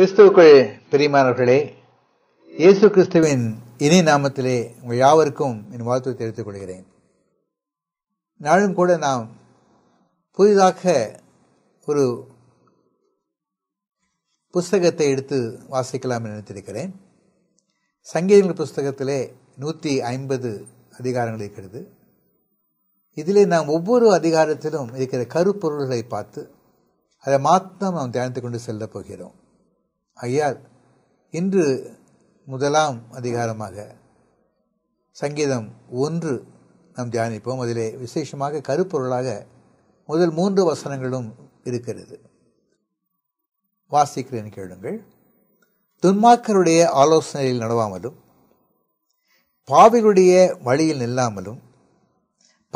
கிறிஸ்துவுக்குள் பிரியமானவர்களே இயேசு கிறிஸ்துவின் இனி நாமத்திலே உங்கள் யாவருக்கும் என் வாழ்த்து தெரிவித்துக் கொள்கிறேன் நாளும் கூட நாம் புதிதாக ஒரு புஸ்தகத்தை எடுத்து வாசிக்கலாம் என்று நினைத்திருக்கிறேன் சங்கீதங்கள் புஸ்தகத்திலே நூற்றி ஐம்பது அதிகாரங்கள் இருக்கிறது இதிலே நாம் ஒவ்வொரு அதிகாரத்திலும் இருக்கிற கருப்பொருள்களை பார்த்து அதை மாத்திரம் நாம் தியானித்துக் கொண்டு செல்ல போகிறோம் ஐயா இன்று முதலாம் அதிகாரமாக சங்கீதம் ஒன்று நாம் தியானிப்போம் அதிலே விசேஷமாக கருப்பொருளாக முதல் மூன்று வசனங்களும் இருக்கிறது வாசிக்கிறேன் கேளுங்கள் துன்மாக்கருடைய ஆலோசனையில் நடவாமலும் பாவிகளுடைய வழியில் நில்லாமலும்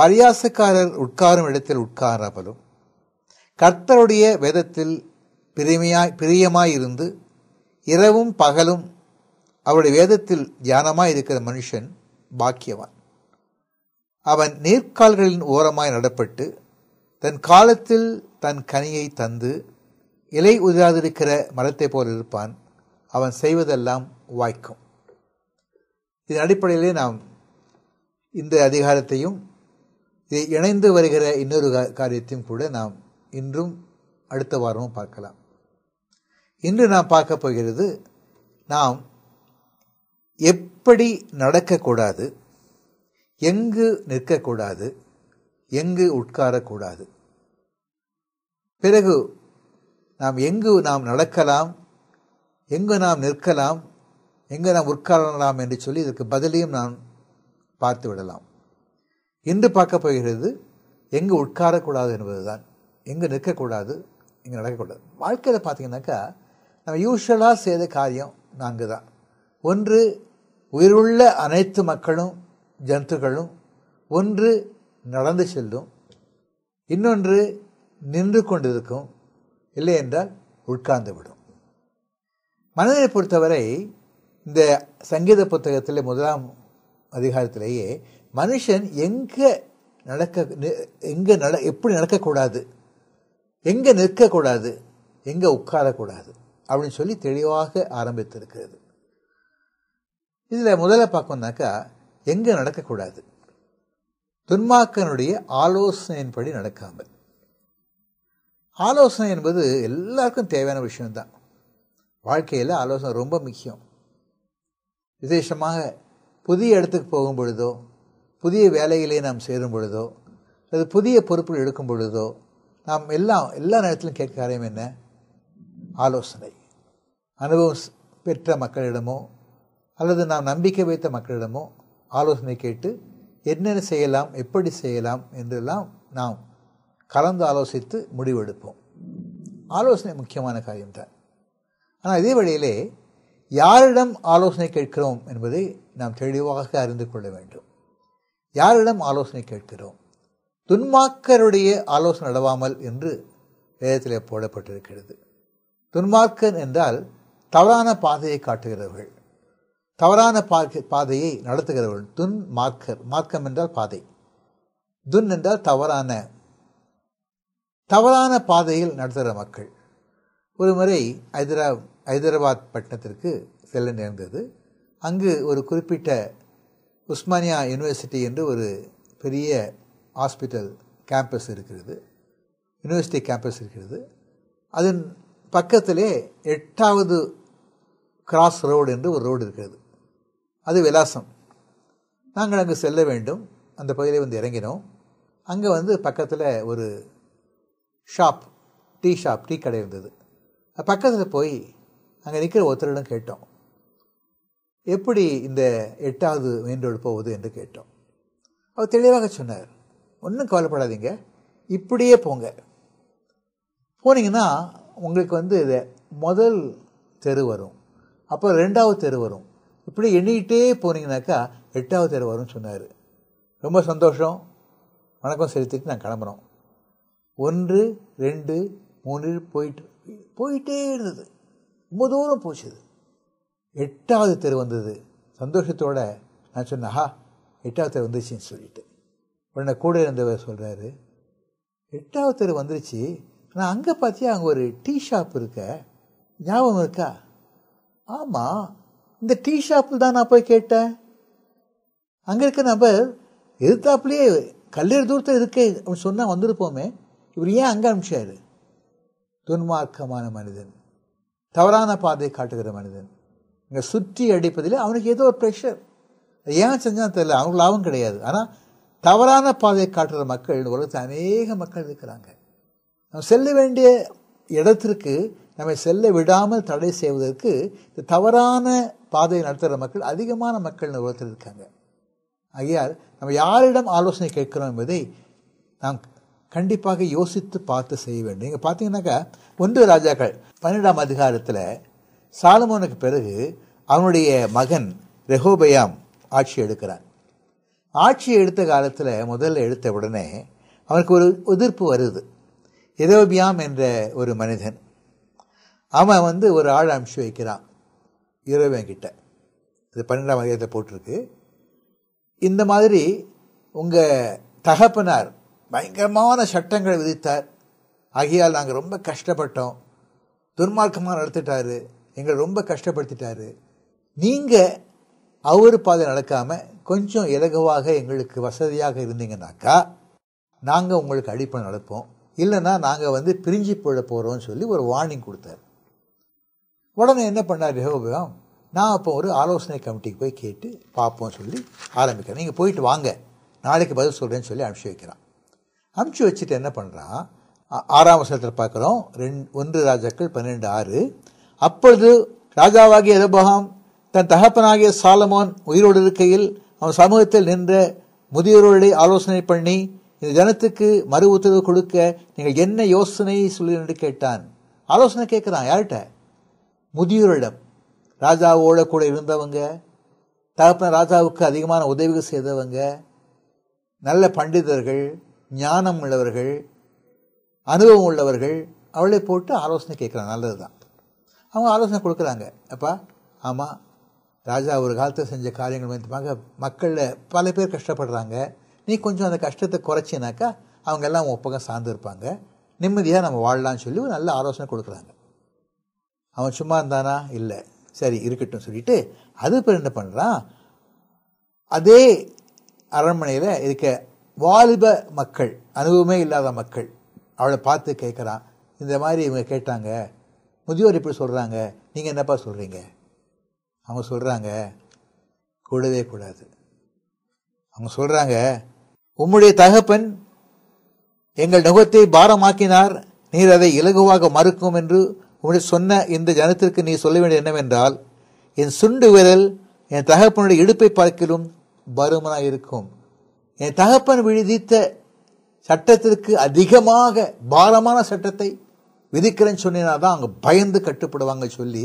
பரியாசக்காரர் உட்காரும் இடத்தில் உட்காராமலும் கர்த்தருடைய வேதத்தில் பிரியமாய் பிரியமாயிருந்து இரவும் பகலும் அவருடைய வேதத்தில் தியானமாக இருக்கிற மனுஷன் பாக்கியவான் அவன் நீர்க்கால்களின் ஓரமாய் நடப்பட்டு தன் காலத்தில் தன் கனியை தந்து இலை உதிராதிருக்கிற மரத்தை போல் இருப்பான் அவன் செய்வதெல்லாம் வாய்க்கும் இதன் அடிப்படையிலே நாம் இந்த அதிகாரத்தையும் இதை இணைந்து வருகிற இன்னொரு காரியத்தையும் கூட நாம் இன்றும் அடுத்த வாரமும் பார்க்கலாம் இன்று நான் பார்க்க போகிறது நாம் எப்படி நடக்கக்கூடாது எங்கு நிற்கக்கூடாது எங்கு உட்காரக்கூடாது பிறகு நாம் எங்கு நாம் நடக்கலாம் எங்கு நாம் நிற்கலாம் எங்கு நாம் உட்காரலாம் என்று சொல்லி இதற்கு பதிலையும் நாம் பார்த்து விடலாம் இன்று பார்க்க போகிறது எங்கு உட்காரக்கூடாது என்பதுதான் எங்கு நிற்கக்கூடாது இங்கே நடக்கக்கூடாது வாழ்க்கையில் பார்த்தீங்கன்னாக்கா நம்ம யூஸ்வலாக செய்த காரியம் நான்கு தான் ஒன்று உயிருள்ள அனைத்து மக்களும் ஜந்துக்களும் ஒன்று நடந்து செல்லும் இன்னொன்று நின்று கொண்டிருக்கும் இல்லை என்றால் உட்கார்ந்து விடும் மனதை பொறுத்தவரை இந்த சங்கீத புத்தகத்தில் முதலாம் அதிகாரத்திலேயே மனுஷன் எங்கே நடக்க எங்கே நட எப்படி நடக்கக்கூடாது எங்கே நிற்கக்கூடாது எங்கே உட்காரக்கூடாது அப்படின்னு சொல்லி தெளிவாக ஆரம்பித்திருக்கிறது இதில் முதல்ல பார்க்கணுனாக்கா எங்கே நடக்கக்கூடாது துன்மாக்கனுடைய ஆலோசனையின்படி நடக்காமல் ஆலோசனை என்பது எல்லாருக்கும் தேவையான விஷயம்தான் வாழ்க்கையில் ஆலோசனை ரொம்ப முக்கியம் விசேஷமாக புதிய இடத்துக்கு போகும் பொழுதோ புதிய வேலைகளை நாம் சேரும் பொழுதோ அல்லது புதிய பொறுப்புகள் எடுக்கும் பொழுதோ நாம் எல்லாம் எல்லா நேரத்திலும் கேட்க காரியம் என்ன ஆலோசனை அனுபவம் பெற்ற மக்களிடமோ அல்லது நாம் நம்பிக்கை வைத்த மக்களிடமோ ஆலோசனை கேட்டு என்னென்ன செய்யலாம் எப்படி செய்யலாம் என்றெல்லாம் நாம் கலந்து ஆலோசித்து முடிவெடுப்போம் ஆலோசனை முக்கியமான காரியம்தான் ஆனால் இதே வழியிலே யாரிடம் ஆலோசனை கேட்கிறோம் என்பதை நாம் தெளிவாக அறிந்து கொள்ள வேண்டும் யாரிடம் ஆலோசனை கேட்கிறோம் துன்மாக்கருடைய ஆலோசனை நடவாமல் என்று வேதத்தில் போடப்பட்டிருக்கிறது துன்மார்க்கன் என்றால் தவறான பாதையை காட்டுகிறவர்கள் தவறான பாதையை நடத்துகிறவர்கள் துன் மார்க்கர் மார்க்கம் என்றால் பாதை துன் என்றால் தவறான தவறான பாதையில் நடத்துகிற மக்கள் ஒரு முறை ஹைதரா ஹைதராபாத் பட்டணத்திற்கு செல்ல நேர்ந்தது அங்கு ஒரு குறிப்பிட்ட உஸ்மானியா யூனிவர்சிட்டி என்று ஒரு பெரிய ஹாஸ்பிட்டல் கேம்பஸ் இருக்கிறது யூனிவர்சிட்டி கேம்பஸ் இருக்கிறது அதன் பக்கத்திலே எட்டாவது கிராஸ் ரோடு என்று ஒரு ரோடு இருக்கிறது அது விலாசம் நாங்கள் அங்கே செல்ல வேண்டும் அந்த பகுதியில் வந்து இறங்கினோம் அங்கே வந்து பக்கத்தில் ஒரு ஷாப் டீ ஷாப் டீ கடை இருந்தது பக்கத்தில் போய் அங்கே நிற்கிற ஒருத்தரிடம் கேட்டோம் எப்படி இந்த எட்டாவது மெயின் ரோடு போகுது என்று கேட்டோம் அவர் தெளிவாக சொன்னார் ஒன்றும் கவலைப்படாதீங்க இப்படியே போங்க போனீங்கன்னா உங்களுக்கு வந்து இது முதல் தெரு வரும் அப்புறம் ரெண்டாவது தெரு வரும் இப்படி எண்ணிக்கிட்டே போனீங்கனாக்கா எட்டாவது தெரு வரும்னு சொன்னார் ரொம்ப சந்தோஷம் வணக்கம் செலுத்திட்டு நான் கிளம்புறோம் ஒன்று ரெண்டு மூணு போயிட்டு போயிட்டே இருந்தது ரொம்ப தூரம் போச்சுது எட்டாவது தெரு வந்தது சந்தோஷத்தோட நான் சொன்னேன் ஆஹா எட்டாவது தெரு வந்துருச்சுன்னு சொல்லிட்டு உடனே கூட இருந்தவர் சொல்கிறாரு எட்டாவது தெரு வந்துருச்சு நான் அங்கே பார்த்தியா அங்கே ஒரு டீ ஷாப் இருக்க ஞாபகம் இருக்கா ஆமாம் இந்த டீ ஷாப்பில் தான் நான் போய் கேட்டேன் அங்கே இருக்க நபர் எதிர்த்தாப்புலேயே கல்லீர் தூரத்தில் இருக்கு அப்படின்னு சொன்னால் வந்திருப்போமே இவர் ஏன் அங்கே அனுப்பிச்சார் துன்மார்க்கமான மனிதன் தவறான பாதை காட்டுகிற மனிதன் இங்கே சுற்றி அடிப்பதில் அவனுக்கு ஏதோ ஒரு ப்ரெஷர் ஏன் செஞ்சான்னு தெரியல அவங்க லாபம் கிடையாது ஆனால் தவறான பாதையை காட்டுற மக்கள் உலகத்தில் அநேக மக்கள் இருக்கிறாங்க நம்ம செல்ல வேண்டிய இடத்திற்கு நம்மை செல்ல விடாமல் தடை செய்வதற்கு இந்த தவறான பாதையை நடத்துகிற மக்கள் அதிகமான மக்கள் நிறுவனத்தில் இருக்காங்க ஆகையால் நம்ம யாரிடம் ஆலோசனை கேட்கிறோம் என்பதை நாம் கண்டிப்பாக யோசித்து பார்த்து செய்ய வேண்டும் நீங்கள் பார்த்தீங்கன்னாக்கா ஒன்று ராஜாக்கள் பன்னெண்டாம் அதிகாரத்தில் சாலமோனுக்கு பிறகு அவனுடைய மகன் ரெஹோபயாம் ஆட்சி எடுக்கிறான் ஆட்சி எடுத்த காலத்தில் முதல்ல எடுத்த உடனே அவனுக்கு ஒரு எதிர்ப்பு வருது எதோபியாம் என்ற ஒரு மனிதன் அவன் வந்து ஒரு ஆள் அனுப்பிச்சு வைக்கிறான் கிட்ட இது பன்னெண்டாம் அதிகாரத்தை போட்டிருக்கு இந்த மாதிரி உங்கள் தகப்பனார் பயங்கரமான சட்டங்களை விதித்தார் ஆகையால் நாங்கள் ரொம்ப கஷ்டப்பட்டோம் துர்மார்க்கமாக நடத்திட்டாரு எங்களை ரொம்ப கஷ்டப்படுத்திட்டாரு நீங்கள் அவர் பாதை நடக்காமல் கொஞ்சம் இலகுவாக எங்களுக்கு வசதியாக இருந்தீங்கன்னாக்கா நாங்கள் உங்களுக்கு அடிப்பை நடப்போம் இல்லைன்னா நாங்கள் வந்து பிரிஞ்சு போட போகிறோம்னு சொல்லி ஒரு வார்னிங் கொடுத்தாரு உடனே என்ன பண்ணார் ரெஹோபியம் நான் அப்போ ஒரு ஆலோசனை கமிட்டிக்கு போய் கேட்டு பார்ப்போம் சொல்லி ஆரம்பிக்கிறேன் நீங்கள் போயிட்டு வாங்க நாளைக்கு பதில் சொல்கிறேன்னு சொல்லி அனுப்பிச்சி வைக்கிறான் அனுப்பிச்சி வச்சுட்டு என்ன பண்ணுறான் ஆறாம் வருஷத்தில் பார்க்குறோம் ரெண்டு ஒன்று ராஜாக்கள் பன்னெண்டு ஆறு அப்பொழுது ராஜாவாகிய எதபகாம் தன் தகப்பனாகிய சாலமோன் உயிரோடு இருக்கையில் அவன் சமூகத்தில் நின்ற முதியோரோடு ஆலோசனை பண்ணி இந்த ஜனத்துக்கு மறு உத்தரவு கொடுக்க நீங்கள் என்ன யோசனை சொல்லுன்னு கேட்டான் ஆலோசனை கேட்குறான் யார்கிட்ட முதியோரிடம் ராஜாவோட கூட இருந்தவங்க தகப்பன ராஜாவுக்கு அதிகமான உதவிகள் செய்தவங்க நல்ல பண்டிதர்கள் ஞானம் உள்ளவர்கள் அனுபவம் உள்ளவர்கள் அவளை போட்டு ஆலோசனை கேட்குறாங்க நல்லது தான் அவங்க ஆலோசனை கொடுக்குறாங்க அப்பா ஆமாம் ராஜா ஒரு காலத்தில் செஞ்ச காரியங்கள் மூலமாக மக்களில் பல பேர் கஷ்டப்படுறாங்க நீ கொஞ்சம் அந்த கஷ்டத்தை குறைச்சினாக்கா அவங்க எல்லாம் ஒப்பகம் சார்ந்து இருப்பாங்க நிம்மதியாக நம்ம வாழலாம்னு சொல்லி ஒரு நல்ல ஆலோசனை கொடுக்குறாங்க அவன் சும்மா இருந்தானா இல்லை சரி இருக்கட்டும் சொல்லிட்டு அது இப்போ என்ன பண்ணுறான் அதே அரண்மனையில் இருக்க வாலிப மக்கள் அனுபவமே இல்லாத மக்கள் அவளை பார்த்து கேட்குறான் இந்த மாதிரி இவங்க கேட்டாங்க முதியோர் இப்படி சொல்கிறாங்க நீங்கள் என்னப்பா சொல்கிறீங்க அவங்க சொல்கிறாங்க கூடவே கூடாது அவங்க சொல்கிறாங்க உம்முடைய தகப்பன் எங்கள் நுகத்தை பாரமாக்கினார் நீர் அதை இலகுவாக மறுக்கும் என்று உன்னுடைய சொன்ன இந்த ஜனத்திற்கு நீ சொல்ல வேண்டிய என்னவென்றால் என் சுண்டு விரல் என் தகப்பனுடைய இடுப்பை பார்க்கிலும் பருமனாக இருக்கும் என் தகப்பன் விதித்த சட்டத்திற்கு அதிகமாக பாரமான சட்டத்தை விதிக்கிறேன்னு சொன்னீங்கன்னா தான் அவங்க பயந்து கட்டுப்படுவாங்க சொல்லி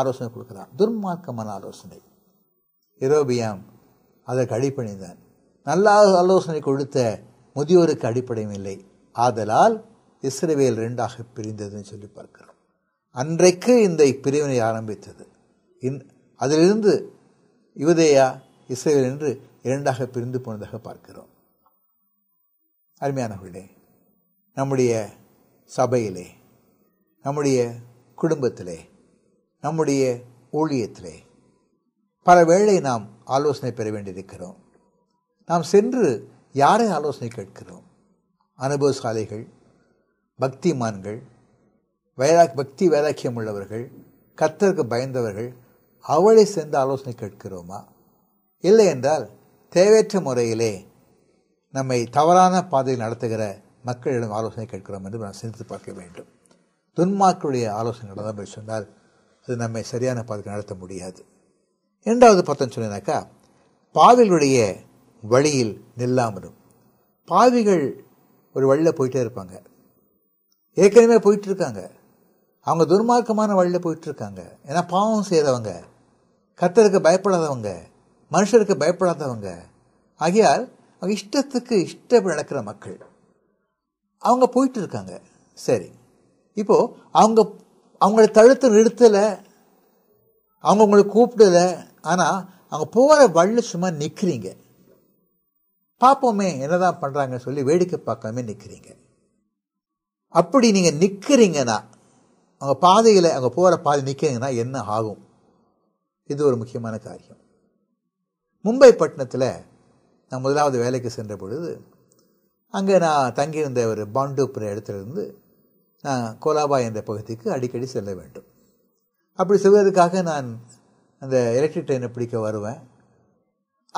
ஆலோசனை கொடுக்குறான் துர்மார்க்கமான ஆலோசனை இரோபியாம் அதற்கு அடிப்படைந்தான் நல்ல ஆலோசனை கொடுத்த முதியோருக்கு அடிப்படையும் இல்லை ஆதலால் இஸ்ரேவேல் ரெண்டாக பிரிந்ததுன்னு சொல்லி பார்க்கிறோம் அன்றைக்கு இந்த பிரிவினை ஆரம்பித்தது இன் அதிலிருந்து யுவதேயா இஸ்ரேல் என்று இரண்டாக பிரிந்து போனதாக பார்க்கிறோம் அருமையானவர்களே நம்முடைய சபையிலே நம்முடைய குடும்பத்திலே நம்முடைய ஊழியத்திலே பல வேளை நாம் ஆலோசனை பெற வேண்டியிருக்கிறோம் நாம் சென்று யாரை ஆலோசனை கேட்கிறோம் அனுபவசாலைகள் பக்திமான்கள் வைராக் பக்தி வைராக்கியம் உள்ளவர்கள் கத்தருக்கு பயந்தவர்கள் அவளை சேர்ந்து ஆலோசனை கேட்கிறோமா இல்லை என்றால் தேவையற்ற முறையிலே நம்மை தவறான பாதையில் நடத்துகிற மக்களிடம் ஆலோசனை கேட்கிறோம் என்று நாம் சிந்தித்து பார்க்க வேண்டும் துன்மாக்களுடைய ஆலோசனை தான் போய் சொன்னால் அது நம்மை சரியான பாதைக்கு நடத்த முடியாது இரண்டாவது பத்தம் சொன்னாக்கா பாவிகளுடைய வழியில் நில்லாமலும் பாவிகள் ஒரு வழியில் போயிட்டே இருப்பாங்க ஏற்கனவே போயிட்டு இருக்காங்க அவங்க துர்மார்க்கமான வழியில் போயிட்டுருக்காங்க ஏன்னா பாவம் செய்கிறவங்க கத்தருக்கு பயப்படாதவங்க மனுஷருக்கு பயப்படாதவங்க ஆகியால் அவங்க இஷ்டத்துக்கு இஷ்டம் நடக்கிற மக்கள் அவங்க போயிட்டு இருக்காங்க சரி இப்போது அவங்க அவங்கள தழுத்து நிறுத்தலை அவங்க உங்களை கூப்பிடலை ஆனால் அவங்க போகிற வழியில் சும்மா நிற்கிறீங்க பார்ப்போமே என்னதான் பண்ணுறாங்கன்னு சொல்லி வேடிக்கை பார்க்காம நிற்கிறீங்க அப்படி நீங்கள் நிற்கிறீங்கன்னா அவங்க பாதையில் அவங்க போகிற பாதை நிற்கிறீங்கன்னா என்ன ஆகும் இது ஒரு முக்கியமான காரியம் மும்பை பட்டணத்தில் நான் முதலாவது வேலைக்கு சென்ற பொழுது அங்கே நான் தங்கியிருந்த ஒரு பாண்டூப்புற இடத்துலேருந்து நான் கோலாபா என்ற பகுதிக்கு அடிக்கடி செல்ல வேண்டும் அப்படி செல்வதற்காக நான் அந்த எலக்ட்ரிக் ட்ரெயினை பிடிக்க வருவேன்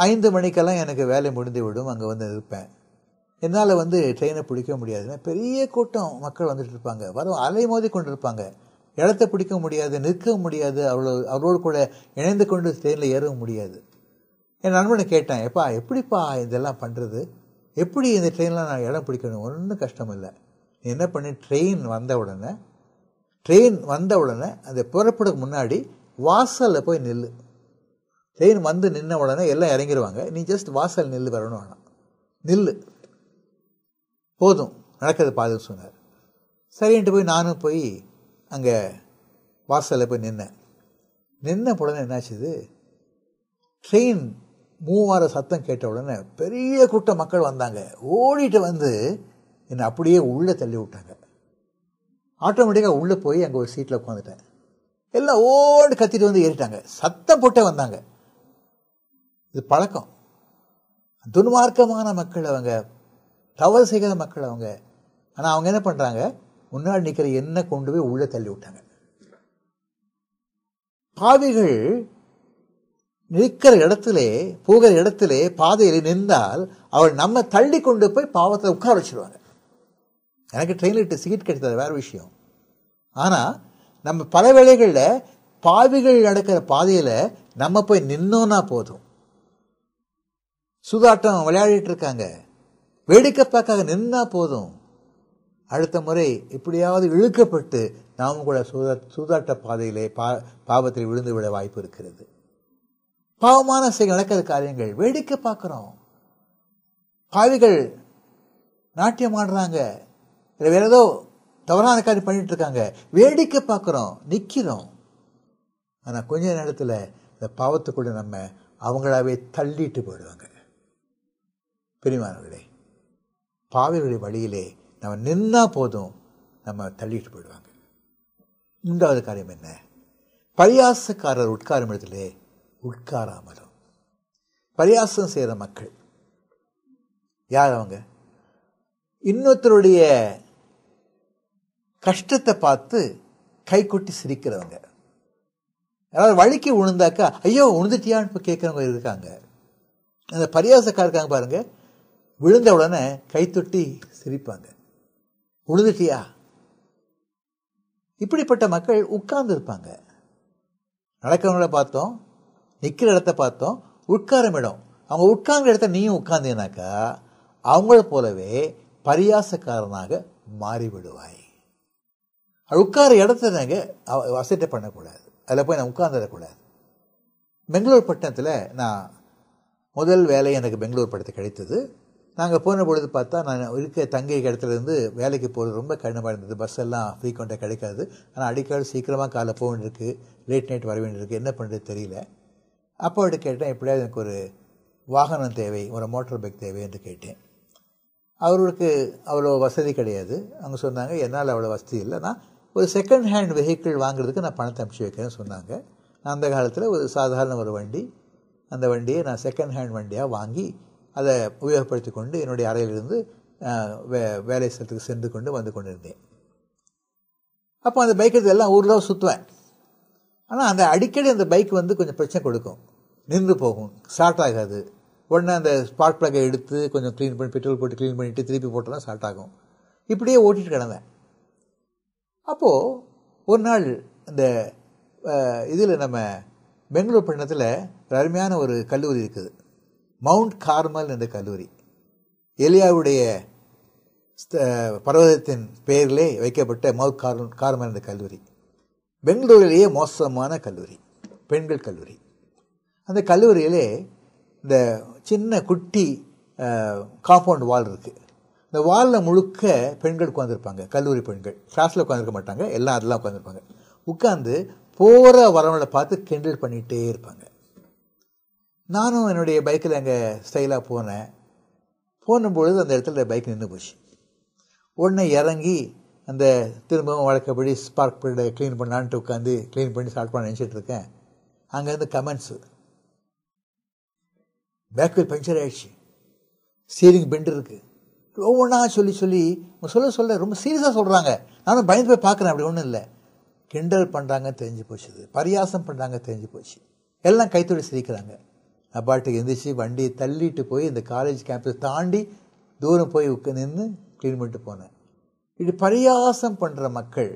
ஐந்து மணிக்கெல்லாம் எனக்கு வேலை முடிந்து விடும் அங்கே வந்து இருப்பேன் என்னால் வந்து ட்ரெயினை பிடிக்க முடியாதுன்னா பெரிய கூட்டம் மக்கள் வந்துட்டு இருப்பாங்க வரும் மோதி கொண்டு இருப்பாங்க இடத்த பிடிக்க முடியாது நிற்க முடியாது அவ்வளோ அவரோடு கூட இணைந்து கொண்டு ட்ரெயினில் ஏறவும் முடியாது என் நண்பனை கேட்டேன் எப்பா எப்படிப்பா இதெல்லாம் பண்ணுறது எப்படி இந்த ட்ரெயினில் நான் இடம் பிடிக்கணும் ஒன்றும் கஷ்டம் இல்லை என்ன பண்ணி ட்ரெயின் வந்த உடனே ட்ரெயின் வந்த உடனே அந்த புறப்படுக்கு முன்னாடி வாசலில் போய் நில்லு ட்ரெயின் வந்து நின்ன உடனே எல்லாம் இறங்கிடுவாங்க நீ ஜஸ்ட் வாசல் நில் வரணும் ஆனால் நில்லு போதும் நடக்கிறது பாதுன்னு சொன்னார் சரின்ட்டு போய் நானும் போய் அங்கே வாசலில் போய் நின்னேன் நின்ன உடனே என்னாச்சுது ட்ரெயின் மூவார சத்தம் கேட்ட உடனே பெரிய கூட்டம் மக்கள் வந்தாங்க ஓடிட்டு வந்து என்னை அப்படியே உள்ளே தள்ளி விட்டாங்க ஆட்டோமேட்டிக்காக உள்ளே போய் அங்கே ஒரு சீட்டில் உட்காந்துட்டேன் எல்லாம் ஓடு கத்திட்டு வந்து ஏறிட்டாங்க சத்தம் போட்டே வந்தாங்க இது பழக்கம் துன்மார்க்கமான மக்கள் அவங்க தவறு செய்கிற மக்கள் அவங்க ஆனால் அவங்க என்ன பண்ணுறாங்க முன்னாடி நிற்கிற எண்ணெய் கொண்டு போய் உள்ளே தள்ளி விட்டாங்க பாவிகள் நிற்கிற இடத்துலே போகிற இடத்துலே பாதையில் நின்றால் அவள் நம்ம தள்ளி கொண்டு போய் பாவத்தில் உட்கார வச்சுருவாங்க எனக்கு ட்ரெயினில் சீட் கிடைத்தது வேறு விஷயம் ஆனால் நம்ம பல வேளைகளில் பாவிகள் நடக்கிற பாதையில் நம்ம போய் நின்னோன்னா போதும் சூதாட்டம் விளையாடிட்டு இருக்காங்க வேடிக்கை பார்க்க நின்னா போதும் அடுத்த முறை எப்படியாவது இழுக்கப்பட்டு நாம் கூட சூதா சூதாட்ட பாதையிலே பா பாவத்தில் விழுந்து விட வாய்ப்பு இருக்கிறது பாவமான செய்ய நடக்கிற காரியங்கள் வேடிக்கை பார்க்குறோம் பாவிகள் நாட்டியம் ஆடுறாங்க இல்லை வேற ஏதோ தவறான காரியம் பண்ணிட்டு இருக்காங்க வேடிக்கை பார்க்குறோம் நிற்கிறோம் ஆனால் கொஞ்ச நேரத்தில் இந்த பாவத்துக்குள்ள நம்ம அவங்களாவே தள்ளிட்டு போயிடுவாங்க பெரியமானவர்களே பாவியர்களுடைய வழியிலே நம்ம நின்னா போதும் நம்ம தள்ளிட்டு போயிடுவாங்க மூன்றாவது காரியம் என்ன பரியாசக்காரர் உட்காரும் இடத்துல உட்காராமலும் பரியாசம் செய்கிற மக்கள் யார் அவங்க இன்னொருத்தருடைய கஷ்டத்தை பார்த்து கொட்டி சிரிக்கிறவங்க அதாவது வழிக்கு உழுந்தாக்கா ஐயோ உழுந்துட்டியான்னு இப்போ கேட்குறவங்க இருக்காங்க அந்த பரியாசக்காரருக்காங்க பாருங்கள் விழுந்த உடனே கைத்தொட்டி சிரிப்பாங்க உழுதுட்டியா இப்படிப்பட்ட மக்கள் உட்கார்ந்து இருப்பாங்க நடக்கிறவங்கள பார்த்தோம் நிற்கிற இடத்த பார்த்தோம் உட்காரம் இடம் அவங்க உட்கார்ந்த இடத்த நீயும் உட்கார்ந்தீனாக்கா அவங்கள போலவே பரியாசக்காரனாக மாறிவிடுவாய் உட்கார இடத்த நாங்கள் அசட்டை பண்ணக்கூடாது அதில் போய் நான் உட்கார்ந்துடக்கூடாது பெங்களூர் பட்டணத்தில் நான் முதல் வேலை எனக்கு பெங்களூர் படத்தை கிடைத்தது நாங்கள் போன பொழுது பார்த்தா நான் இருக்க தங்கிய இடத்துலேருந்து வேலைக்கு போகிறது ரொம்ப கடினமாக இருந்தது பஸ் எல்லாம் ஃப்ரீக்வெண்ட்டாக கிடைக்காது ஆனால் அடிக்காடு சீக்கிரமாக காலை போக வேண்டியிருக்கு லேட் நைட் வர வேண்டியிருக்கு என்ன பண்ணுறது தெரியல அப்போ அவர்கிட்ட கேட்டேன் எப்படியாவது எனக்கு ஒரு வாகனம் தேவை ஒரு மோட்டார் பைக் தேவை என்று கேட்டேன் அவர்களுக்கு அவ்வளோ வசதி கிடையாது அவங்க சொன்னாங்க என்னால் அவ்வளோ வசதி இல்லை நான் ஒரு செகண்ட் ஹேண்ட் வெஹிக்கிள் வாங்குறதுக்கு நான் பணத்தை அமுச்சு வைக்கிறேன்னு சொன்னாங்க நான் அந்த காலத்தில் ஒரு சாதாரண ஒரு வண்டி அந்த வண்டியை நான் செகண்ட் ஹேண்ட் வண்டியாக வாங்கி அதை உபயோகப்படுத்தி கொண்டு என்னுடைய அறையிலிருந்து வே வேலை ஸ்தலத்துக்கு சென்று கொண்டு வந்து கொண்டிருந்தேன் அப்போ அந்த பைக் எடுத்து எல்லாம் ஊரில் சுற்றுவேன் ஆனால் அந்த அடிக்கடி அந்த பைக் வந்து கொஞ்சம் பிரச்சனை கொடுக்கும் நின்று போகும் ஸ்டார்ட் ஆகாது உடனே அந்த ஸ்பாட் பிளக்கை எடுத்து கொஞ்சம் க்ளீன் பண்ணி பெட்ரோல் போட்டு க்ளீன் பண்ணிவிட்டு திருப்பி போட்டோம்னா ஸ்டார்ட் ஆகும் இப்படியே ஓட்டிகிட்டு கிடந்தேன் அப்போது ஒரு நாள் இந்த இதில் நம்ம பெங்களூர் பட்டணத்தில் ஒரு அருமையான ஒரு கல்லூரி இருக்குது மவுண்ட் கார்மல் என்ற கல்லூரி எலியாவுடைய பர்வதத்தின் பெயரிலே வைக்கப்பட்ட மவுண்ட் கார் கார்மல் என்ற கல்லூரி பெங்களூரிலேயே மோசமான கல்லூரி பெண்கள் கல்லூரி அந்த கல்லூரியிலே இந்த சின்ன குட்டி காம்பவுண்ட் வால் இருக்குது இந்த வாலில் முழுக்க பெண்கள் உட்காந்துருப்பாங்க கல்லூரி பெண்கள் கிளாஸில் உட்காந்துருக்க மாட்டாங்க எல்லாம் அதெல்லாம் உட்காந்துருப்பாங்க உட்காந்து போகிற வரவனை பார்த்து கிண்டல் பண்ணிகிட்டே இருப்பாங்க நானும் என்னுடைய பைக்கில் அங்கே ஸ்டைலாக போனேன் போனும்பொழுது அந்த இடத்துல பைக் நின்று போச்சு உடனே இறங்கி அந்த திரும்பவும் வழக்கப்படி ஸ்பார்க் பிளேடை க்ளீன் பண்ணலான்ட்டு உட்காந்து க்ளீன் பண்ணி ஸ்டார்ட் பண்ண நினச்சிட்டு இருக்கேன் அங்கேருந்து கமெண்ட்ஸு பேக் வீல் பஞ்சர் ஆகிடுச்சு ஸ்டீரிங் பெண்ட் இருக்குது ஒவ்வொன்றா சொல்லி சொல்லி சொல்ல சொல்ல ரொம்ப சீரியஸாக சொல்கிறாங்க நானும் பயந்து போய் பார்க்குறேன் அப்படி ஒன்றும் இல்லை கிண்டல் பண்ணுறாங்க தெரிஞ்சு போச்சு பரியாசம் பண்ணுறாங்க தெரிஞ்சு போச்சு எல்லாம் கைத்தொழில் சிரிக்கிறாங்க நான் பாட்டுக்கு எழுந்திரிச்சு வண்டியை தள்ளிட்டு போய் இந்த காலேஜ் கேம்பஸ் தாண்டி தூரம் போய் உட்க நின்று க்ளீன் பண்ணிட்டு போனேன் இப்படி பரியாசம் பண்ணுற மக்கள்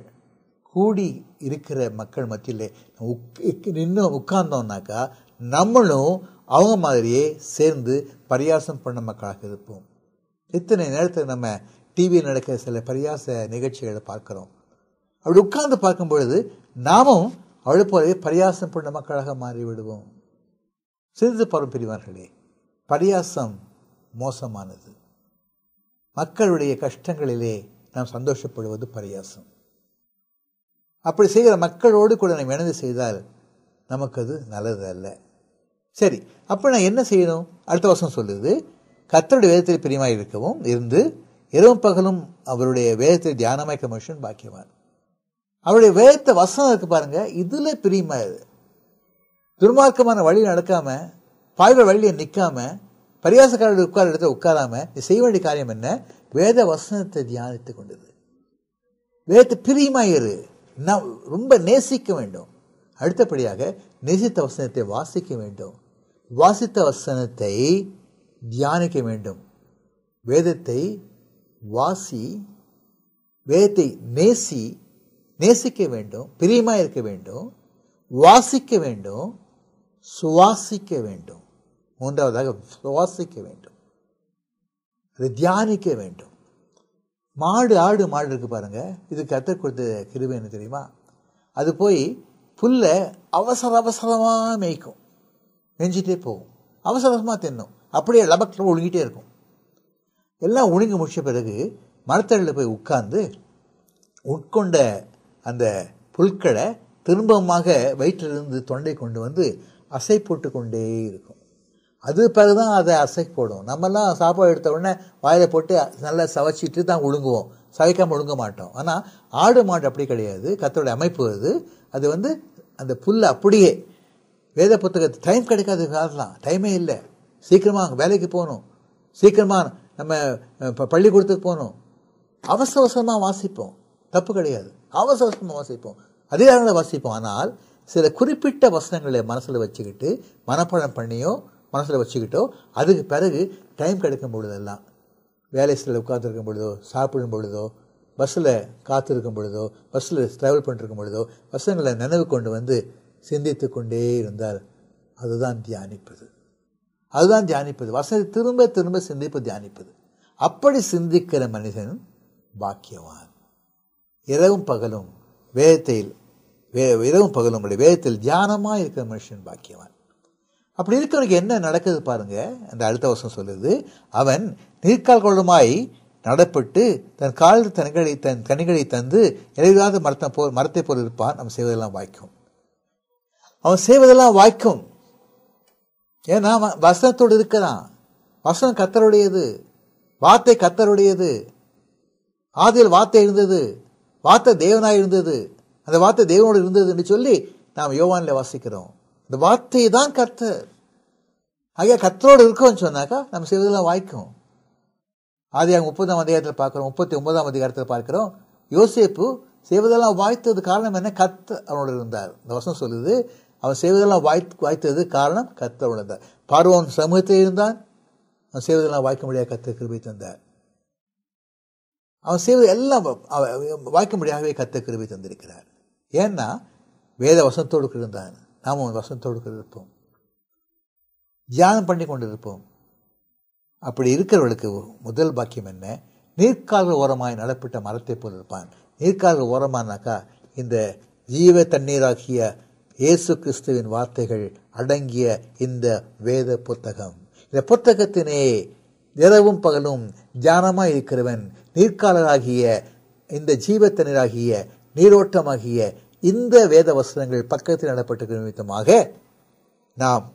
கூடி இருக்கிற மக்கள் மத்தியில் உக் நின்று உட்கார்ந்தோம்னாக்கா நம்மளும் அவங்க மாதிரியே சேர்ந்து பரியாசம் பண்ண மக்களாக இருப்போம் இத்தனை நேரத்தில் நம்ம டிவியில் நடக்கிற சில பரியாச நிகழ்ச்சிகளை பார்க்குறோம் அப்படி உட்கார்ந்து பார்க்கும் பொழுது நாமும் அவ்வளோ போலவே பரியாசம் பண்ண மக்களாக மாறிவிடுவோம் சிறிது பரம் பிரிவார்களே பரியாசம் மோசமானது மக்களுடைய கஷ்டங்களிலே நாம் சந்தோஷப்படுவது பரியாசம் அப்படி செய்கிற மக்களோடு கூட நாம் இணைந்து செய்தால் நமக்கு அது நல்லது அல்ல சரி அப்போ நான் என்ன செய்யணும் அடுத்த வருஷம் சொல்லுது கத்தருடைய வேதத்தில் பிரியமாக இருக்கவும் இருந்து இரவும் பகலும் அவருடைய வேதத்தில் தியானமாய்க்க மனுஷன் பாக்கியவான் அவருடைய வேதத்தை வசனம் இருக்கு பாருங்கள் இதில் பிரியமாக துர்மார்க்கமான வழியில் நடக்காம பாய்கிற வழியை நிற்காம பரியாசக்காரர்கள் உட்கார இடத்துல உட்காராம நீ செய்ய வேண்டிய காரியம் என்ன வேத வசனத்தை தியானித்து கொண்டது வேதத்தை பிரியமாயிரு நான் ரொம்ப நேசிக்க வேண்டும் அடுத்தபடியாக நேசித்த வசனத்தை வாசிக்க வேண்டும் வாசித்த வசனத்தை தியானிக்க வேண்டும் வேதத்தை வாசி வேதத்தை நேசி நேசிக்க வேண்டும் பிரியமாக இருக்க வேண்டும் வாசிக்க வேண்டும் சுவாசிக்க வேண்டும் மூன்றாவதாக சுவாசிக்க வேண்டும் அதை தியானிக்க வேண்டும் மாடு ஆடு மாடு இருக்கு பாருங்க இது கற்றுக் கொடுத்த கிருபி என்ன தெரியுமா அது போய் புல்லை அவசர அவசரமாக மேய்க்கும் மேய்ஞ்சிட்டே போகும் அவசரமாக தின்னும் அப்படியே லபக்கில் ஒழுங்கிட்டே இருக்கும் எல்லாம் ஒழுங்கி முடிச்ச பிறகு மரத்தடியில் போய் உட்கார்ந்து உட்கொண்ட அந்த புல்களை திரும்பமாக வயிற்றிலிருந்து தொண்டை கொண்டு வந்து அசை போட்டு கொண்டே இருக்கும் அது பிறகுதான் அதை அசை போடும் நம்மலாம் சாப்பாடு எடுத்த உடனே வாயில் போட்டு நல்லா சவச்சிட்டு தான் ஒழுங்குவோம் சவைக்காமல் ஒழுங்க மாட்டோம் ஆனால் ஆடு மாடு அப்படி கிடையாது கத்தோடைய அமைப்பு அது அது வந்து அந்த புல் அப்படியே வேத புத்தகத்து டைம் கிடைக்காது காரணம் டைமே இல்லை சீக்கிரமாக வேலைக்கு போகணும் சீக்கிரமாக நம்ம பள்ளிக்கூடத்துக்கு போகணும் அவசர அவசரமாக வாசிப்போம் தப்பு கிடையாது அவசர அவசரமாக வாசிப்போம் அதிகாரங்களை வாசிப்போம் ஆனால் சில குறிப்பிட்ட வசனங்களை மனசில் வச்சுக்கிட்டு மனப்பாடம் பண்ணியோ மனசில் வச்சுக்கிட்டோ அதுக்கு பிறகு டைம் கிடைக்கும் பொழுதெல்லாம் வேலை சில உட்காந்துருக்கும் பொழுதோ சாப்பிடும் பொழுதோ பஸ்ஸில் காத்திருக்கும் பொழுதோ பஸ்ஸில் ட்ராவல் பண்ணிருக்கும் பொழுதோ வசனங்களை நினைவு கொண்டு வந்து சிந்தித்து கொண்டே இருந்தால் அதுதான் தியானிப்பது அதுதான் தியானிப்பது வசதி திரும்ப திரும்ப சிந்திப்பு தியானிப்பது அப்படி சிந்திக்கிற மனிதன் பாக்கியவான் இரவும் பகலும் வேதத்தில் வே இரவும் பகலும் முடியும் வேதத்தில் தியானமாக இருக்கிற மனுஷன் பாக்கியவான் அப்படி இருக்கிறவனுக்கு என்ன நடக்குது பாருங்க அந்த அடுத்த வருஷம் சொல்லுது அவன் நீர்க்கால் கொள்ளுமாய் நடப்பட்டு தன் கால தனிகளை தன் கனிகளை தந்து நிறைவாத மரத்தை போ மரத்தை போல் இருப்பான் நம்ம செய்வதெல்லாம் வாய்க்கும் அவன் செய்வதெல்லாம் வாய்க்கும் ஏன்னா வசனத்தோடு இருக்கிறான் வசனம் கத்தருடையது வார்த்தை கத்தருடையது ஆதியில் வார்த்தை இருந்தது வார்த்தை தேவனாக இருந்தது அந்த வார்த்தை தேவனோடு இருந்ததுன்னு சொல்லி நாம் யோவானில் வாசிக்கிறோம் இந்த வார்த்தை தான் கர்த்தர் ஆகிய கர்த்தரோடு இருக்கோம்னு சொன்னாக்கா நம்ம செய்வதெல்லாம் வாய்க்கும் அங்கே முப்பதாம் அதிகாரத்தில் பார்க்குறோம் முப்பத்தி ஒன்பதாம் அதிகாரத்தில் பார்க்குறோம் யோசேப்பு செய்வதெல்லாம் வாய்த்தது காரணம் என்ன கத்த அவனோடு இருந்தார் இந்த வசனம் சொல்லுது அவன் செய்வதெல்லாம் வாய் வாய்த்தது காரணம் கத்த அவனோட இருந்தார் பார்வன் சமூகத்தில் இருந்தான் அவன் செய்வதெல்லாம் வாய்க்க முடியாத கத்த கிருபி தந்தார் அவன் செய்வது எல்லாம் வாய்க்கும்படியாகவே கத்த கிருபி தந்திருக்கிறார் ஏன்னா வேத வசனத்தோடு இருந்தான் நாம் அவன் வசனத்தோடு இருப்போம் தியானம் பண்ணி கொண்டு இருப்போம் அப்படி இருக்கிறவர்களுக்கு முதல் பாக்கியம் என்ன நீர்க்கால ஓரமாய் நடப்பிட்ட மரத்தை போல் இருப்பான் நீர்க்கால ஓரமானாக்கா இந்த ஜீவ தண்ணீராகிய இயேசு கிறிஸ்துவின் வார்த்தைகள் அடங்கிய இந்த வேத புத்தகம் இந்த புத்தகத்தினே இரவும் பகலும் தியானமாக இருக்கிறவன் நீர்க்காலராகிய இந்த ஜீவத்தனராகிய நீரோட்டமாகிய இந்த வேத வசனங்கள் பக்கத்தில் நடப்பட்ட நிமித்தமாக நாம்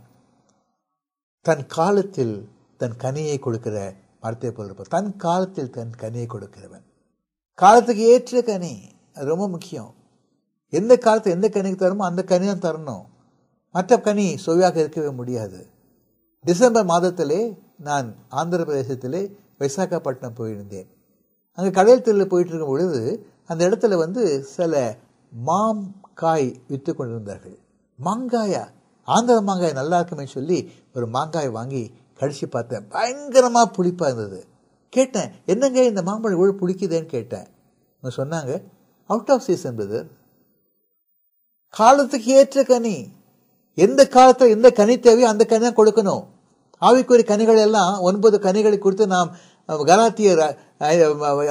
தன் காலத்தில் தன் கனியை கொடுக்கிற மரத்தை போல் தன் காலத்தில் தன் கனியை கொடுக்கிறவன் காலத்துக்கு ஏற்ற கனி அது ரொம்ப முக்கியம் எந்த காலத்தில் எந்த கனிக்கு தரமோ அந்த கனி தான் தரணும் மற்ற கனி சுவையாக இருக்கவே முடியாது டிசம்பர் மாதத்திலே நான் ஆந்திர பிரதேசத்திலே விசாகப்பட்டினம் போயிருந்தேன் அங்கே கடல் தெருவில் போயிட்டு இருக்கும் பொழுது அந்த இடத்துல வந்து சில மாம் காய் விற்று கொண்டிருந்தார்கள் மாங்காயா ஆந்திர மாங்காய் நல்லா இருக்குமே சொல்லி ஒரு மாங்காய் வாங்கி கடிச்சு பார்த்தேன் பயங்கரமாக புளிப்பாக இருந்தது கேட்டேன் என்னங்க இந்த மாம்பழம் இவ்வளோ பிடிக்குதேன்னு கேட்டேன் அவங்க சொன்னாங்க அவுட் ஆஃப் சீசன் பிரதர் காலத்துக்கு ஏற்ற கனி எந்த காலத்தில் எந்த கனி தேவையோ அந்த கனி தான் கொடுக்கணும் ஆவிக்குரிய கனிகள் எல்லாம் ஒன்பது கனிகளை கொடுத்து நாம் கலாத்தியர்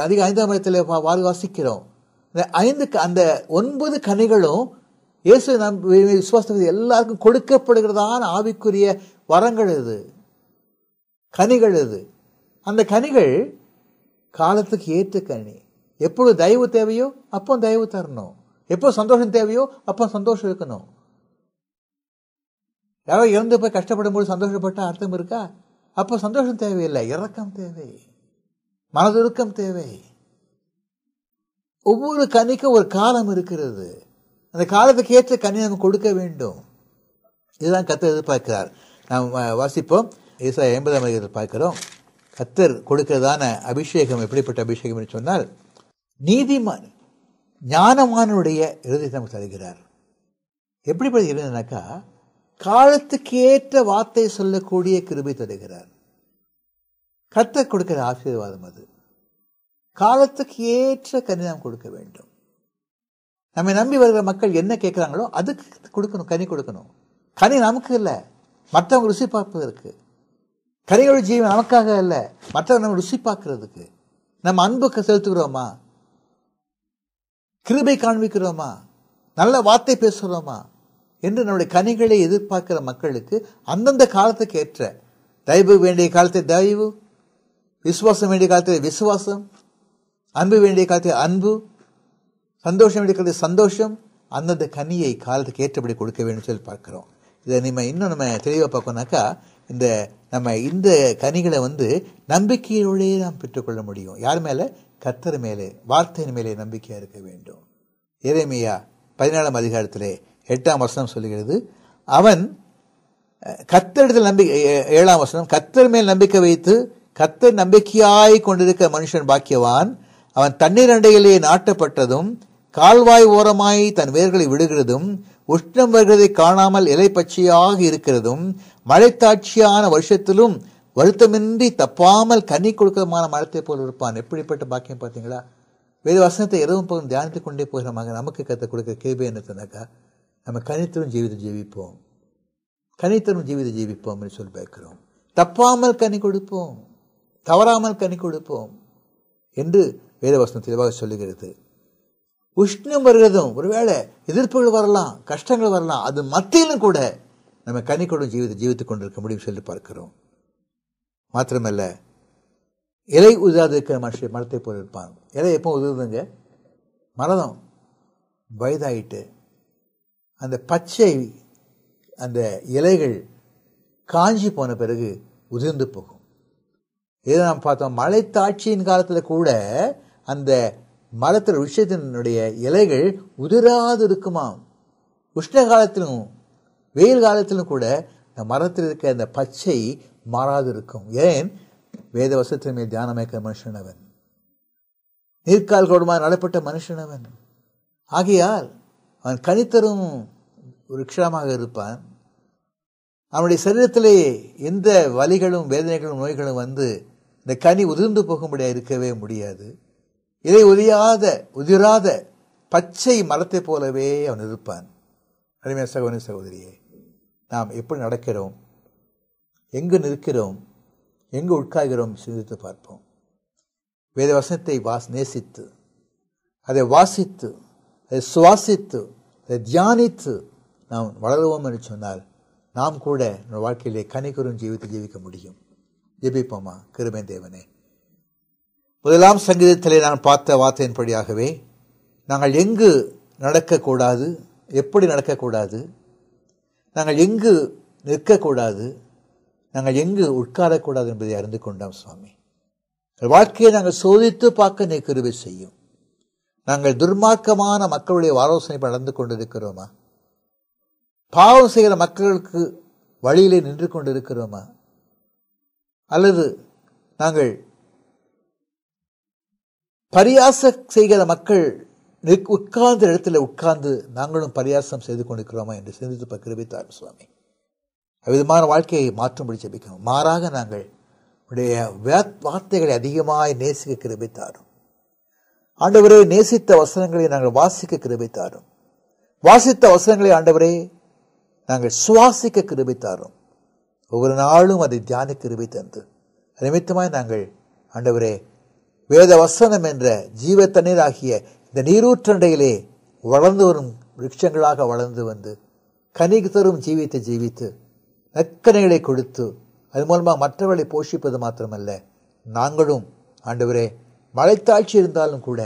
அதிக ஐந்தாம் இடத்துல வாசிக்கிறோம் ஐந்து அந்த ஒன்பது கனிகளும் இயேசு நம் விசுவாசத்தை எல்லாருக்கும் கொடுக்கப்படுகிறதான ஆவிக்குரிய வரங்கள் இது கனிகள் இது அந்த கனிகள் காலத்துக்கு ஏற்ற கனி எப்பொழுது தயவு தேவையோ அப்போ தயவு தரணும் எப்போ சந்தோஷம் தேவையோ அப்போ சந்தோஷம் இருக்கணும் யாராவது இறந்து போய் கஷ்டப்படும் போது சந்தோஷப்பட்டால் அர்த்தம் இருக்கா அப்போ சந்தோஷம் தேவையில்லை இறக்கம் தேவை மனதுருக்கம் தேவை ஒவ்வொரு கனிக்கும் ஒரு காலம் இருக்கிறது அந்த காலத்துக்கு ஏற்ற கனி நம்ம கொடுக்க வேண்டும் இதுதான் கத்தர் எதிர்பார்க்கிறார் நாம் வாசிப்போம் ஏசாய் ஐம்பதாம் பார்க்கிறோம் கத்தர் கொடுக்கிறதான அபிஷேகம் எப்படிப்பட்ட அபிஷேகம் என்று சொன்னால் நீதிமான் ஞானமானனுடைய இறுதி நமக்கு தருகிறார் எப்படிப்பட்ட இருந்ததுனாக்கா காலத்துக்கு ஏற்ற வார்த்தை சொல்லக்கூடிய கிருபை தருகிறார் கத்த கொடுக்கிற ஆசீர்வாதம் அது காலத்துக்கு ஏற்ற கனி நாம் கொடுக்க வேண்டும் நம்மை நம்பி வருகிற மக்கள் என்ன கேட்குறாங்களோ அதுக்கு கொடுக்கணும் கனி கொடுக்கணும் கனி நமக்கு இல்லை மற்றவங்க ருசி பார்ப்பதற்கு கனிகளோட ஜீவன் நமக்காக இல்லை மற்றவங்க நம்ம ருசி பார்க்கறதுக்கு நம்ம அன்புக்கு செலுத்துகிறோமா கிருபை காண்பிக்கிறோமா நல்ல வார்த்தை பேசுகிறோமா என்று நம்முடைய கனிகளை எதிர்பார்க்கிற மக்களுக்கு அந்தந்த காலத்துக்கு ஏற்ற தயவு வேண்டிய காலத்தை தயவு விசுவாசம் வேண்டிய காலத்தில் விசுவாசம் அன்பு வேண்டிய காலத்தில் அன்பு சந்தோஷம் வேண்டிய காலத்தில் சந்தோஷம் அந்தந்த கனியை காலத்துக்கு ஏற்றபடி கொடுக்க வேண்டும் சொல்லி பார்க்குறோம் இதை நம்ம இன்னும் நம்ம தெளிவாக பார்க்கணுனாக்கா இந்த நம்ம இந்த கனிகளை வந்து நம்பிக்கையினுள்ளே நாம் பெற்றுக்கொள்ள முடியும் யார் மேலே கத்தர் மேலே வார்த்தையின் மேலே நம்பிக்கையாக இருக்க வேண்டும் இறைமையா பதினாலாம் அதிகாரத்தில் எட்டாம் வசனம் சொல்லுகிறது அவன் கத்தரிடத்தில் நம்பிக்கை ஏழாம் வசனம் கத்தர் மேல் நம்பிக்கை வைத்து கத்த நம்பிக்கையாய் கொண்டிருக்க மனுஷன் பாக்கியவான் அவன் தண்ணீர் அண்டையிலே நாட்டப்பட்டதும் கால்வாய் ஓரமாய் தன் வேர்களை விடுகிறதும் உஷ்ணம் வருகிறதை காணாமல் இலை பச்சையாக இருக்கிறதும் மழைத்தாட்சியான வருஷத்திலும் வருத்தமின்றி தப்பாமல் கனி கொடுக்கமான மரத்தை போல் இருப்பான் எப்படிப்பட்ட பாக்கியம் பார்த்தீங்களா வேறு வசனத்தை எதுவும் பகலும் தியானித்து கொண்டே போகிறோமாக நமக்கு கற்று கொடுக்க கேள்வி என்னத்துனாக்கா நம்ம கனித்தரும் ஜீவிதம் ஜீவிப்போம் கனித்தரும் ஜீவிதம் ஜீவிப்போம் என்று சொல்லி பார்க்கிறோம் தப்பாமல் கனி கொடுப்போம் தவறாமல் கனி கொடுப்போம் என்று வேதவசனம் தெளிவாக சொல்லுகிறது உஷ்ணம் வருகிறதும் ஒருவேளை எதிர்ப்புகள் வரலாம் கஷ்டங்கள் வரலாம் அது மத்தியிலும் கூட நம்ம கனிக்கொடும் ஜீவித ஜீவித்து கொண்டிருக்க முடியும் சொல்லி பார்க்கிறோம் மாத்திரமல்ல இலை உதாது இருக்கிற மனுஷன் மரத்தை போல் இருப்பான் இலை எப்போ உதவுதுங்க மரதம் வயதாயிட்டு அந்த பச்சை அந்த இலைகள் காஞ்சி போன பிறகு உதிர்ந்து போகும் இதை நாம் பார்த்தோம் மலை தாட்சியின் காலத்தில் கூட அந்த மரத்தில் விஷயத்தினுடைய இலைகள் உதிராது இருக்குமாம் உஷ்ண காலத்திலும் வெயில் காலத்திலும் கூட இந்த மரத்தில் இருக்க அந்த பச்சை மாறாது இருக்கும் ஏன் வேத வசத்தின் மேல் மனுஷன் அவன் நீர்க்கால் கோடுமாய் நடப்பட்ட அவன் ஆகையால் அவன் கனித்தரும் விரக்ஷமாக இருப்பான் அவனுடைய சரீரத்திலே எந்த வலிகளும் வேதனைகளும் நோய்களும் வந்து இந்த கனி உதிர்ந்து போகும்படியாக இருக்கவே முடியாது இதை உதியாத உதிராத பச்சை மரத்தை போலவே அவன் இருப்பான் அருமையா சகோதரி சகோதரியே நாம் எப்படி நடக்கிறோம் எங்கு நிற்கிறோம் எங்கு உட்காகிறோம் சிந்தித்து பார்ப்போம் வேத வசனத்தை வாஸ் நேசித்து அதை வாசித்து அதை சுவாசித்து அதை தியானித்து நாம் வளருவோம் என்று சொன்னால் நாம் கூட நம்ம வாழ்க்கையிலே கனிக்குறும் ஜீவித்து ஜீவிக்க முடியும் ஜெபிப்போமா கிருபை தேவனே முதலாம் சங்கீதத்திலே நான் பார்த்த வார்த்தையின்படியாகவே நாங்கள் எங்கு நடக்கக்கூடாது எப்படி நடக்கக்கூடாது நாங்கள் எங்கு நிற்கக்கூடாது நாங்கள் எங்கு உட்காரக்கூடாது என்பதை அறிந்து கொண்டோம் சுவாமி வாழ்க்கையை நாங்கள் சோதித்து பார்க்க நீ கிருபை செய்யும் நாங்கள் துர்மார்க்கமான மக்களுடைய ஆலோசனை நடந்து கொண்டிருக்கிறோமா பாவம் செய்கிற மக்களுக்கு வழியிலே நின்று கொண்டிருக்கிறோமா அல்லது நாங்கள் பரியாச செய்கிற மக்கள் உட்கார்ந்த இடத்துல உட்கார்ந்து நாங்களும் பரியாசம் செய்து கொண்டிருக்கிறோமா என்று சிந்தித்து கிருபித்தார் சுவாமி அவ்விதமான வாழ்க்கையை மாற்றும்படி ஜபிக்கிறோம் மாறாக நாங்கள் உடைய வார்த்தைகளை அதிகமாய் நேசிக்க கிருபித்தாரும் ஆண்டவரே நேசித்த வசனங்களை நாங்கள் வாசிக்க கிருபித்தாரும் வாசித்த வசனங்களை ஆண்டவரே நாங்கள் சுவாசிக்க கிருபித்தாரும் ஒவ்வொரு நாளும் அதை தியான கிருபை தந்து நிமித்தமாய் நாங்கள் ஆண்டவரே வேத வசனம் என்ற ஜீவ தண்ணீர் ஆகிய இந்த நீரூற்றண்டையிலே வளர்ந்து வரும் விருட்சங்களாக வளர்ந்து வந்து கனிக்கு தரும் ஜீவித்து ஜீவித்து நக்கனைகளை கொடுத்து அது மூலமாக மற்றவர்களை போஷிப்பது மாத்திரமல்ல நாங்களும் ஆண்டவரே மழைத்தாட்சி இருந்தாலும் கூட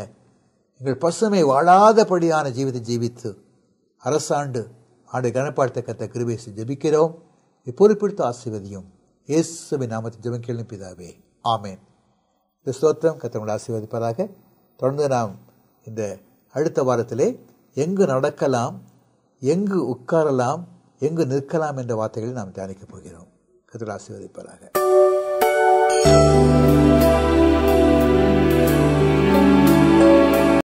எங்கள் பசுமை வாழாதபடியான ஜீவித்தை ஜீவித்து அரசாண்டு ஆண்டு கனப்பாடத்தக்கத்த கிருபேசி ஜபிக்கிறோம் பொறுப்பெடுத்து ஆசிர்வதியும் இயேசுவை நாமத்தின் ஜெபம் கேள்வி பிதாவே ஆமேன் இந்த ஸ்தோத்திரம் கத்தவங்களை ஆசீர்வதிப்பதாக தொடர்ந்து நாம் இந்த அடுத்த வாரத்திலே எங்கு நடக்கலாம் எங்கு உட்காரலாம் எங்கு நிற்கலாம் என்ற வார்த்தைகளை நாம் தியானிக்கப் போகிறோம் கத்தவங்களை ஆசீர்வதிப்பதாக